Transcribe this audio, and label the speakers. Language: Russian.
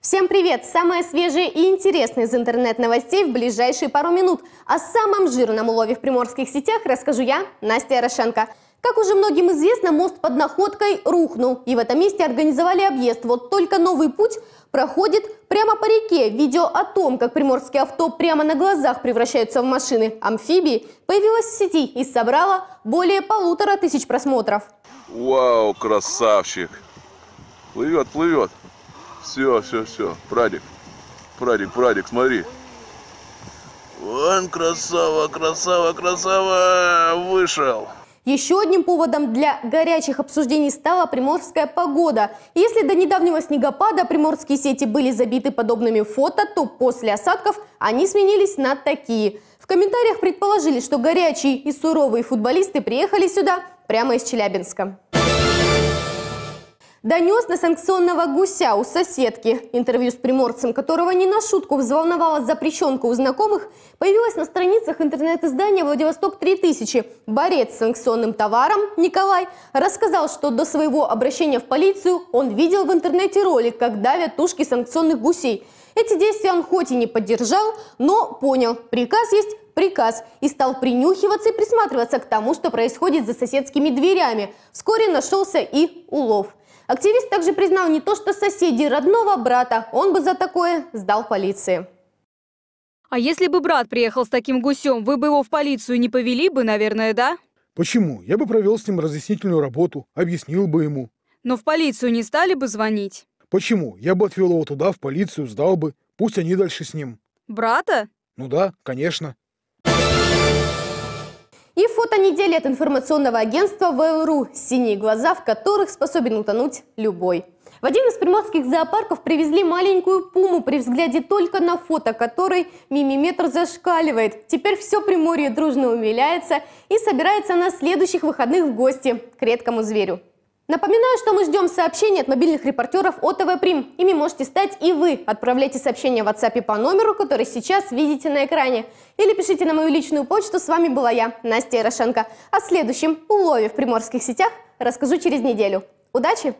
Speaker 1: Всем привет! Самое свежее и интересное из интернет-новостей в ближайшие пару минут. О самом жирном улове в приморских сетях расскажу я, Настя Ярошенко. Как уже многим известно, мост под Находкой рухнул, и в этом месте организовали объезд. Вот только новый путь проходит прямо по реке. Видео о том, как приморские авто прямо на глазах превращаются в машины амфибии, появилось в сети и собрало более полутора тысяч просмотров.
Speaker 2: Вау, красавчик! Плывет, плывет. Все, все, все. Прадик. Прадик, прадик, смотри. Вон красава, красава, красава! Вышел!
Speaker 1: Еще одним поводом для горячих обсуждений стала приморская погода. Если до недавнего снегопада приморские сети были забиты подобными фото, то после осадков они сменились на такие. В комментариях предположили, что горячие и суровые футболисты приехали сюда прямо из Челябинска. Донес на санкционного гуся у соседки. Интервью с приморцем, которого не на шутку взволновала запрещенка у знакомых, появилось на страницах интернет-издания «Владивосток-3000». Борец с санкционным товаром Николай рассказал, что до своего обращения в полицию он видел в интернете ролик, как давят тушки санкционных гусей. Эти действия он хоть и не поддержал, но понял, приказ есть приказ и стал принюхиваться и присматриваться к тому, что происходит за соседскими дверями. Вскоре нашелся и улов. Активист также признал не то, что соседи родного брата, он бы за такое сдал полиции. А если бы брат приехал с таким гусем, вы бы его в полицию не повели бы, наверное, да?
Speaker 2: Почему? Я бы провел с ним разъяснительную работу, объяснил бы ему.
Speaker 1: Но в полицию не стали бы звонить?
Speaker 2: Почему? Я бы отвел его туда, в полицию, сдал бы. Пусть они дальше с ним. Брата? Ну да, конечно.
Speaker 1: И фото недели от информационного агентства ВЛРУ «Синие глаза», в которых способен утонуть любой. В один из приморских зоопарков привезли маленькую пуму при взгляде только на фото, которой мимиметр зашкаливает. Теперь все Приморье дружно умиляется и собирается на следующих выходных в гости к редкому зверю. Напоминаю, что мы ждем сообщений от мобильных репортеров ОТВ Прим. Ими можете стать и вы. Отправляйте сообщения в WhatsApp по номеру, который сейчас видите на экране. Или пишите на мою личную почту. С вами была я, Настя Ярошенко. О следующем улове в приморских сетях расскажу через неделю. Удачи!